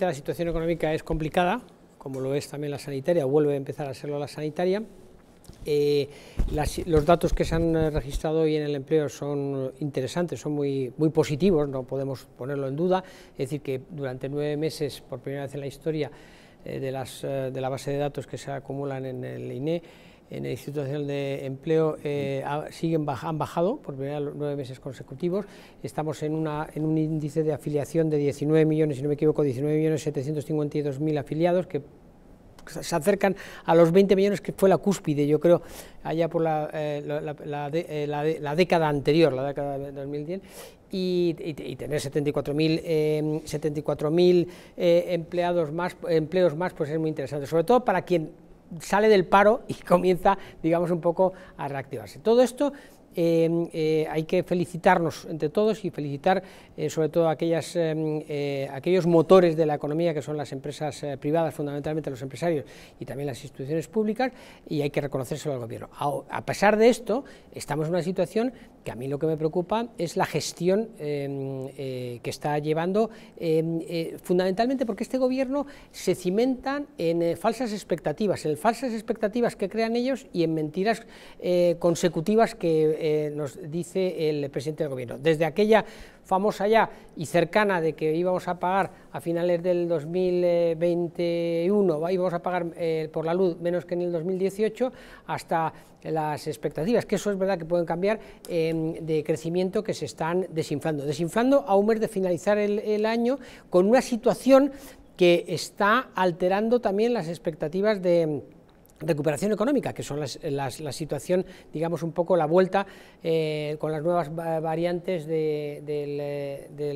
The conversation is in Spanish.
La situación económica es complicada, como lo es también la sanitaria, vuelve a empezar a serlo la sanitaria. Eh, los datos que se han eh, registrado hoy en el empleo son interesantes, son muy, positivos, no podemos ponerlo en duda. Es decir, que durante nueve meses, por primera vez en la historia eh, de, las, de la base de datos que se acumulan en el INE, en el Instituto Nacional de Empleo eh, han bajado por primera nueve meses consecutivos. Estamos en, una, en un índice de afiliación de 19 millones, si no me equivoco, 19 millones 752 mil afiliados, que se acercan a los 20 millones que fue la cúspide, yo creo, allá por la, eh, eh, la, década anterior, la década de 2010, y, y, tener 74.000 eh, 74 eh, empleados más, empleos más, pues es muy interesante, sobre todo para quien sale del paro y comienza, digamos, un poco a reactivarse. Todo esto Em, eh, hay que felicitarnos entre todos y felicitar eh, sobre todo aquellas, em, eh, aquellos motores de la economía que son las empresas privadas, fundamentalmente los empresarios y también las instituciones públicas, y hay que reconocérselo al gobierno. A, pesar de esto, estamos en una situación que a mí lo que me preocupa es la gestión em, que está llevando, fundamentalmente porque este gobierno se cimenta en falsas expectativas, en falsas expectativas que crean ellos y en mentiras consecutivas que eh, nos dice el presidente del gobierno. Desde aquella famosa ya y cercana de que íbamos a pagar a finales del 2021, íbamos a pagar eh, por la luz menos que en el 2018, hasta las expectativas, que eso es verdad que pueden cambiar, em, de crecimiento que se están desinflando. Desinflando a un mes de finalizar el año con una situación que está alterando también las expectativas de recuperación económica, que son las, la situación, digamos, un poco la vuelta eh, con las nuevas variantes de, del, eh, del